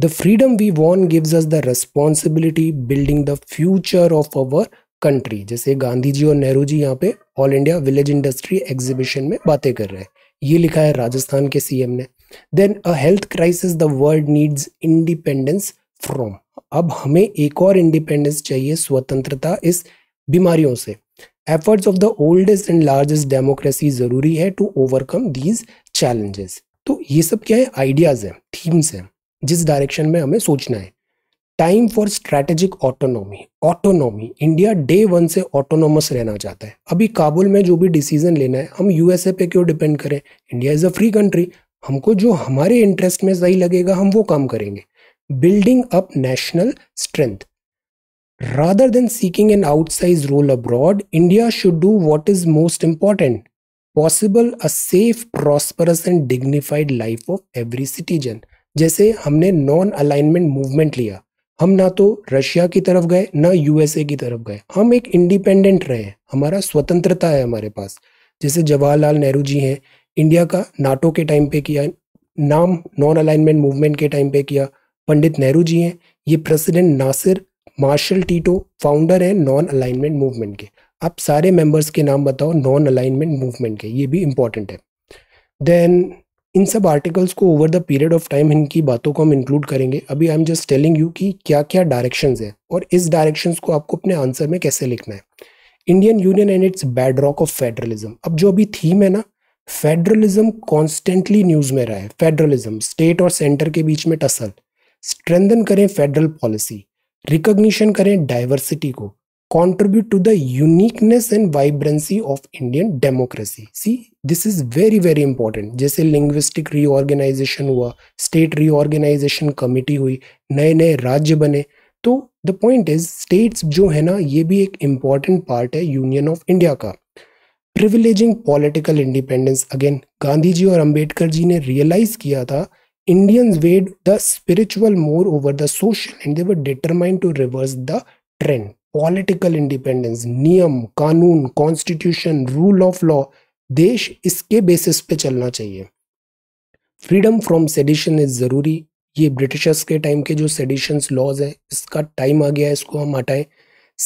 Speaker 1: the freedom we want gives us the responsibility building the future of our country जैसे गांधी जी और नेहरू जी यहाँ पे all India village industry exhibition में बातें कर रहे हैं ये लिखा है राजस्थान के सीएम ने then a health crisis the world needs independence from अब हमें एक और इंडिपेंडेंस चाहिए स्वतंत्रता इस बीमारियों से efforts of the oldest and largest democracy जरूरी है टू ओवरकम दीज चैलेंजेस तो ये सब क्या है आइडियाज़ हैं थीम्स हैं जिस डायरेक्शन में हमें सोचना है time for strategic autonomy autonomy India day one से ऑटोनॉमस रहना चाहता है अभी काबुल में जो भी डिसीजन लेना है हम यूएसए पे क्यों डिपेंड करें India is a free country हमको जो हमारे इंटरेस्ट में सही लगेगा हम वो काम करेंगे building up national strength rather than seeking an outsize role abroad India should do what is most important possible a safe prosperous and dignified life of every citizen जैसे हमने नॉन अलाइनमेंट मूवमेंट लिया हम ना तो Russia की तरफ गए ना यूएसए की तरफ गए हम एक इंडिपेंडेंट रहे हमारा स्वतंत्रता है हमारे पास जैसे जवाहरलाल नेहरू जी हैं इंडिया का नाटो के टाइम पे किया नाम नॉन अलाइनमेंट मूवमेंट के टाइम पे किया पंडित नेहरू जी हैं ये president Nasser Marshal Tito founder हैं नॉन अलाइनमेंट मूवमेंट के आप सारे मेंबर्स के नाम बताओ नॉन अलाइनमेंट मूवमेंट के ये भी इम्पोर्टेंट है देन इन सब आर्टिकल्स को over the period of time इनकी बातों को हम इंक्लूड करेंगे अभी I am just telling you कि क्या क्या डायरेक्शन है और इस डायरेक्शन को आपको अपने आंसर में कैसे लिखना है Indian union and its bedrock of federalism अब जो अभी थीम है ना फेडरलिज्म कॉन्स्टेंटली न्यूज में रहा है फेडरलिज्म स्टेट और सेंटर के बीच में टसल स्ट्रेंथन करें फेडरल पॉलिसी रिकग्निशन करें डाइवर्सिटी को contribute to the uniqueness and vibrancy of Indian democracy. See, this is very very important. jaise linguistic reorganization hua state reorganization committee hui naye naye rajya bane to the point is states jo hai na ye bhi ek important part hai union of india ka privileging political independence again gandhi ji aur ambedkar ji ne realize kiya tha Indians weighed the spiritual more over the social and they were determined to reverse the trend. Political independence नियम कानून constitution rule of law देश इसके basis पे चलना चाहिए freedom from sedition is ज़रूरी ये Britishers के टाइम के जो सेडिशंस लॉज है इसका टाइम आ गया है इसको हम हटाएं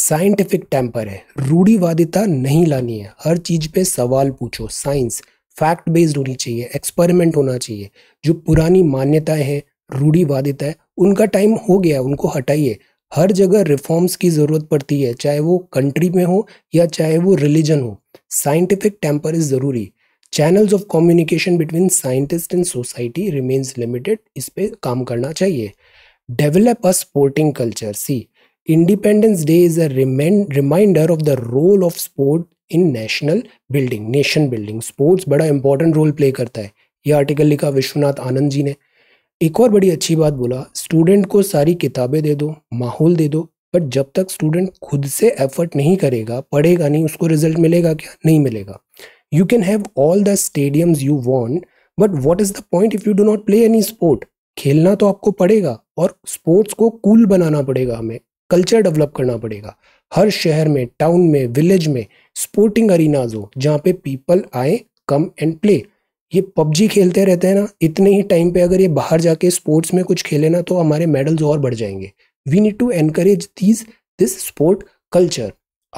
Speaker 1: साइंटिफिक टेम्पर है रूढ़ीवादिता नहीं लानी है हर चीज़ पे सवाल पूछो साइंस फैक्ट बेस्ड होनी चाहिए एक्सपेरिमेंट होना चाहिए जो पुरानी मान्यताएं हैं रूढ़ीवादिता है उनका टाइम हो गया उनको हटाइए हर जगह रिफॉर्म्स की ज़रूरत पड़ती है चाहे वो कंट्री में हो या चाहे वो रिलीजन हो साइंटिफिक टेम्पर इज़ ज़रूरी channels of communication between scientist and society remains limited इस पर काम करना चाहिए develop a sporting culture see Independence Day is a reminder of the role of sport in national building nation building sports बड़ा important role play करता है यह article लिखा विश्वनाथ आनंद जी ने एक और बड़ी अच्छी बात बोला स्टूडेंट को सारी किताबें दे दो माहौल दे दो बट जब तक स्टूडेंट खुद से एफर्ट नहीं करेगा पढ़ेगा नहीं उसको रिजल्ट मिलेगा क्या नहीं मिलेगा you can have all the stadiums you want but what is the point if you do not play any sport खेलना तो आपको पड़ेगा और स्पोर्ट्स को कूल बनाना पड़ेगा हमें कल्चर डेवलप करना पड़ेगा हर शहर में टाउन में विलेज में स्पोर्टिंग अरिनाज हो जहाँ पे पीपल आए कम एंड प्ले ये पबजी खेलते रहते हैं ना इतने ही टाइम पे अगर ये बाहर जाके स्पोर्ट्स में कुछ खेले ना तो हमारे मेडल्स और बढ़ जाएंगे we need to encourage these this sport culture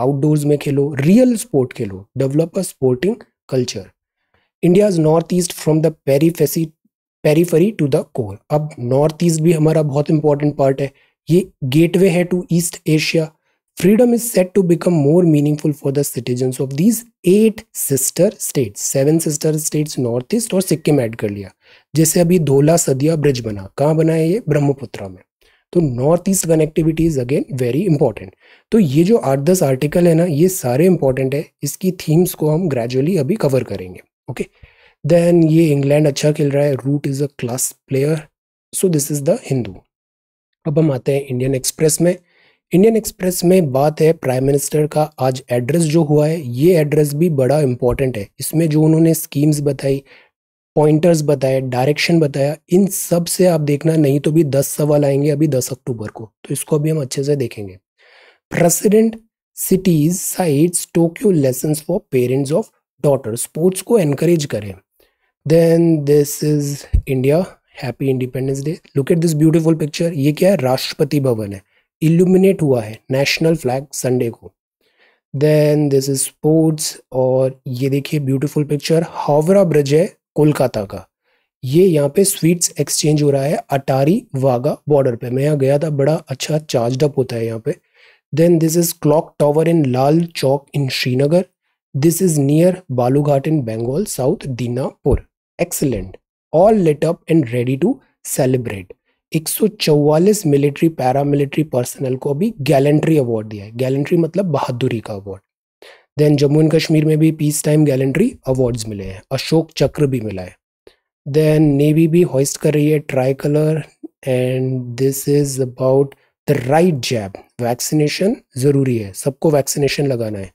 Speaker 1: outdoors में खेलो रियल स्पोर्ट खेलो develop a sporting culture India is North East from the periphery periphery to the core अब नॉर्थ ईस्ट भी हमारा बहुत इंपॉर्टेंट पार्ट है ये गेटवे है to East Asia Freedom is said to become more meaningful for the citizens of these eight sister states, seven sister states North East और Sikkim add कर लिया जैसे अभी धोला सदिया ब्रिज बना कहाँ बना है ये ब्रह्मपुत्र में तो North East connectivity is again very important तो ये जो आठ दस आर्टिकल है ना ये सारे इंपॉर्टेंट है इसकी थीम्स को हम ग्रेजुअली अभी कवर करेंगे ओके देन ये इंग्लैंड अच्छा खेल रहा है Root is a class player so this is the Hindu अब हम आते हैं इंडियन एक्सप्रेस में इंडियन एक्सप्रेस में बात है प्राइम मिनिस्टर का आज एड्रेस जो हुआ है ये एड्रेस भी बड़ा इम्पॉर्टेंट है इसमें जो उन्होंने स्कीम्स बताई पॉइंटर्स बताए डायरेक्शन बताया इन सब से आप देखना नहीं तो भी दस सवाल आएंगे अभी दस अक्टूबर को तो इसको भी हम अच्छे से देखेंगे president cities sites Tokyo lesson for parents of daughter sports को एनकरेज करें then this is India happy independence Day look at this beautiful picture ये क्या है राष्ट्रपति भवन है इल्यूमिनेट हुआ है नेशनल फ्लैग संडे को देन दिस इज स्पोर्ट्स और ये देखिए ब्यूटीफुल पिक्चर हावरा ब्रिज है कोलकाता का ये यहाँ पे स्वीट्स एक्सचेंज हो रहा है अटारी वागा बॉर्डर पे मैं यहाँ गया था बड़ा अच्छा चार्ज अप होता है यहाँ पे then this is clock tower in Lal Chowk in Srinagar this is near Balurghat in Bengal south Dinajpur excellent all lit up and ready to celebrate 144 military paramilitary personnel को अभी गैलेंट्री अवार्ड दिया है गैलेंट्री मतलब बहादुरी का award then Jammu and Kashmir में भी पीस टाइम गैलेंट्री अवार्ड्स मिले हैं अशोक चक्र भी मिला है देन नेवी भी हॉइस्ट कर रही है tricolour and this is about the right jab vaccination ज़रूरी है सबको वैक्सीनेशन लगाना है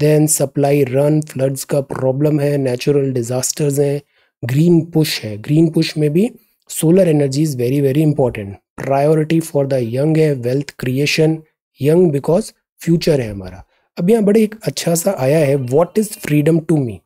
Speaker 1: देन सप्लाई रन फ्लड्स का प्रॉब्लम है नेचुरल डिज़ास्टर्स हैं ग्रीन पुश है ग्रीन पुश में भी solar energy is very very important priority for the young है wealth creation young because future है हमारा अब यहाँ बड़े एक अच्छा सा आया है what is freedom to me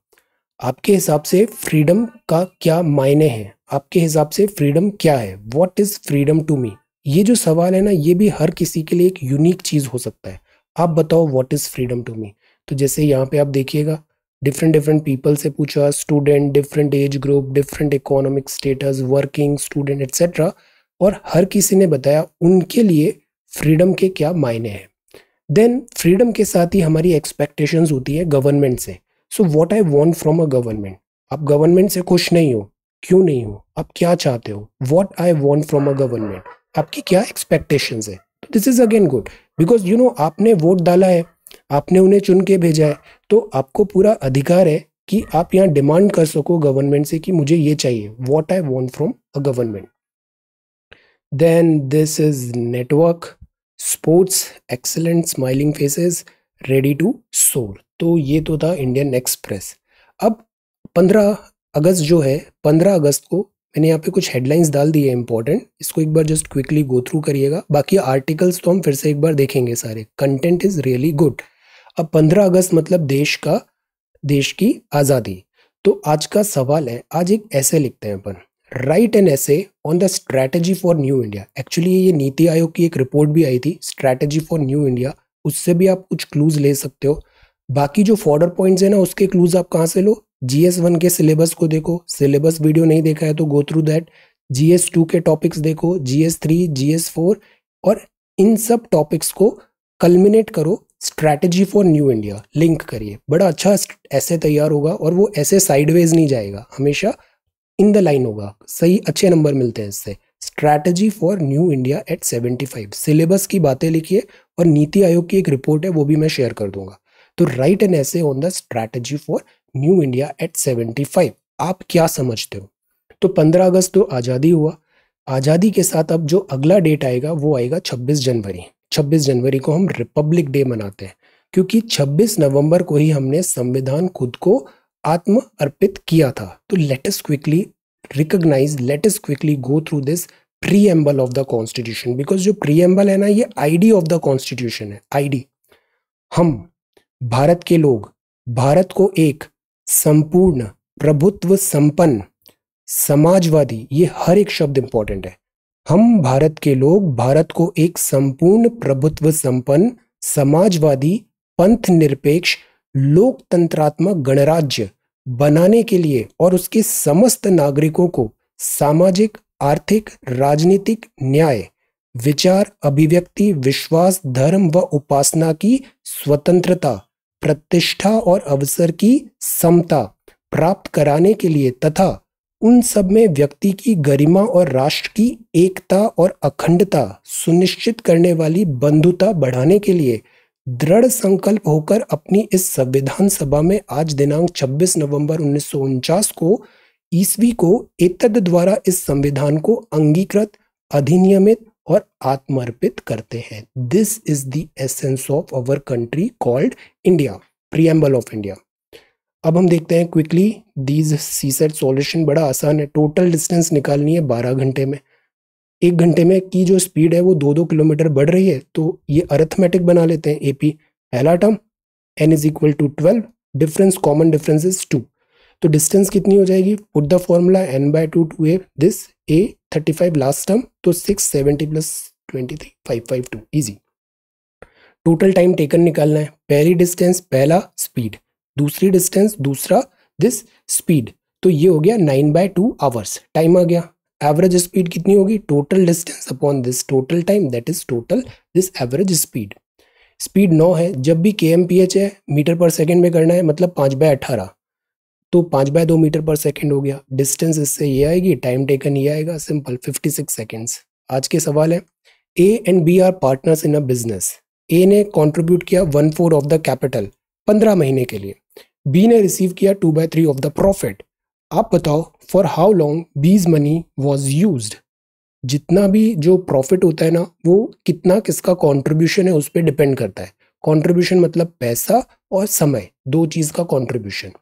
Speaker 1: आपके हिसाब से फ्रीडम का क्या मायने है आपके हिसाब से फ्रीडम क्या है what is freedom to me ये जो सवाल है ना ये भी हर किसी के लिए एक यूनिक चीज हो सकता है आप बताओ what is freedom to me तो जैसे यहाँ पे आप देखिएगा डिफरेंट डिफरेंट पीपल से पूछा student different age group different economic status working student et cetera और हर किसी ने बताया उनके लिए फ्रीडम के क्या मायने हैं देन फ्रीडम के साथ ही हमारी एक्सपेक्टेशंस होती है गवर्नमेंट से so what I want from a government आप गवर्नमेंट से खुश नहीं हो क्यों नहीं हो आप क्या चाहते हो what I want from a government आपकी क्या एक्सपेक्टेशंस है this is again good because you know आपने वोट डाला है आपने उन्हें चुन के भेजा है तो आपको पूरा अधिकार है कि आप यहाँ डिमांड कर सको गवर्नमेंट से कि मुझे ये चाहिए what I want from a government then this is network sports excellent smiling faces ready to soar तो ये तो था इंडियन एक्सप्रेस अब पंद्रह अगस्त जो है पंद्रह अगस्त को मैंने यहाँ पे कुछ हेडलाइंस डाल दिए है इंपॉर्टेंट इसको एक बार जस्ट क्विकली गो थ्रू करिएगा बाकी आर्टिकल्स तो हम फिर से एक बार देखेंगे सारे कंटेंट इज़ रियली गुड अब पंद्रह अगस्त मतलब देश का देश की आज़ादी तो आज का सवाल है आज एक ऐसे लिखते हैं अपन write an essay on the strategy for new India actually ये नीति आयोग की एक रिपोर्ट भी आई थी स्ट्रैटेजी फॉर न्यू इंडिया उससे भी आप कुछ क्लूज ले सकते हो बाकी जो फॉर्डर पॉइंट्स है ना उसके क्लूज आप कहाँ से लो जीएस वन के सिलेबस को देखो सिलेबस वीडियो नहीं देखा है तो go through that GS two के टॉपिक्स देखो जीएस थ्री जीएस फोर और इन सब टॉपिक्स को कल्मिनेट करो strategy for new India link करिए बड़ा अच्छा ऐसे तैयार होगा और वो ऐसे साइडवेज नहीं जाएगा हमेशा इन द लाइन होगा सही अच्छे नंबर मिलते हैं इससे strategy for new India at 75 syllabus की बातें लिखिए और नीति आयोग की एक रिपोर्ट है वो भी मैं शेयर कर दूंगा तो write an essay on the strategy for new India at seventy five आप क्या समझते हो तो पंद्रह अगस्त तो आज़ादी हुआ आज़ादी के साथ अब जो अगला डेट आएगा वो आएगा छब्बीस जनवरी छब्बीस जनवरी को हम रिपब्लिक डे मनाते हैं क्योंकि 26 नवंबर को ही हमने संविधान खुद को आत्म अर्पित किया था तो latest quickly recognise latest quickly go through this preamble of the constitution because जो प्रीएम्बल है ना ये आईडी ऑफ द कॉन्स्टिट्यूशन है आईडी हम भारत के लोग भारत को एक संपूर्ण प्रभुत्व संपन्न समाजवादी ये हर एक शब्द इंपॉर्टेंट है हम भारत के लोग भारत को एक संपूर्ण प्रभुत्व संपन्न समाजवादी पंथ निरपेक्ष लोकतंत्रात्मक गणराज्य बनाने के लिए और उसके समस्त नागरिकों को सामाजिक आर्थिक राजनीतिक न्याय विचार अभिव्यक्ति विश्वास धर्म व उपासना की स्वतंत्रता प्रतिष्ठा और अवसर की समता प्राप्त कराने के लिए तथा उन सब में व्यक्ति की गरिमा और राष्ट्र की एकता और अखंडता सुनिश्चित करने वाली बंधुता बढ़ाने के लिए दृढ़ संकल्प होकर अपनी इस संविधान सभा में आज दिनांक 26 नवंबर उन्नीस को ईस्वी को एतद द्वारा इस संविधान को अंगीकृत अधिनियमित और आत्मर्पित करते हैं this is the essence of our country called India preamble of India अब हम देखते हैं quickly these C SAT solution बड़ा आसान है टोटल डिस्टेंस निकालनी है बारह घंटे में एक घंटे में की जो स्पीड है वो दो दो किलोमीटर बढ़ रही है तो ये अर्थमेटिक बना लेते हैं ए पी पहला term n is equal to twelve difference common difference is two तो डिस्टेंस कितनी हो जाएगी put the formula n by two two a this a thirty five last term तो six seventy plus twenty three five five two easy total time taken निकालना है पहली distance पहला speed दूसरी डिस्टेंस दूसरा दिस स्पीड तो ये हो गया nine by two hours time आ गया एवरेज स्पीड कितनी होगी total distance upon this total time that is total this average speed speed नौ है जब भी के है मीटर पर सेकेंड में करना है मतलब पाँच बाय अठारह तो पाँच बाय दो मीटर पर सेकेंड हो गया डिस्टेंस इससे ये आएगी टाइम टेकन ये आएगा सिंपल फिफ्टी सिक्स सेकेंड्स आज के सवाल है A and B are partners in a business A ने कॉन्ट्रीब्यूट किया one four of the capital पंद्रह महीने के लिए बी ने रिसीव किया two by three of the profit आप बताओ for how long B's money was used जितना भी जो प्रॉफिट होता है ना वो कितना किसका कॉन्ट्रीब्यूशन है उस पर डिपेंड करता है कॉन्ट्रीब्यूशन मतलब पैसा और समय दो चीज़ का contribution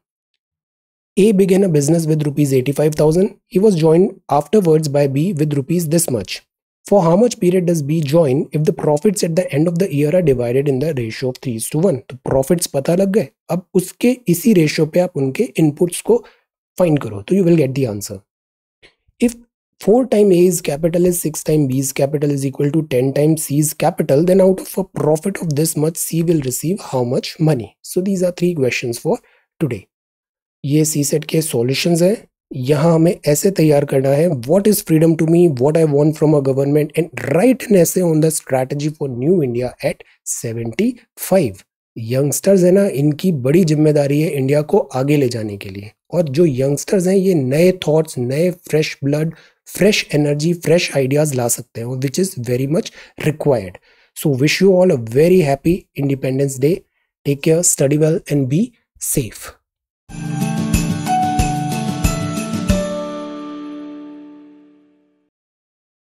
Speaker 1: A began a business with rupees 85,000. He was joined afterwards by B with rupees this much. For how much period does B join if the profits at the end of the year are divided in the ratio of 3 to 1? the profits pata lag gaye. अब uske isi ratio pe aap unke inputs ko find karo. So you will get the answer. If four time A's capital is six time B's capital is equal to 10 times C's capital, then out of a profit of this much, C will receive how much money? So these are three questions for today. ये सी set के solutions हैं यहाँ हमें ऐसे तैयार करना है what is freedom to me what I want from a government and write an essay on the strategy for new India at seventy five youngsters है ना इनकी बड़ी जिम्मेदारी है इंडिया को आगे ले जाने के लिए और जो यंगस्टर्स हैं ये नए थॉट्स नए fresh blood fresh energy fresh ideas ला सकते हैं which is very much required so wish you all a very happy independence Day take care study well and be safe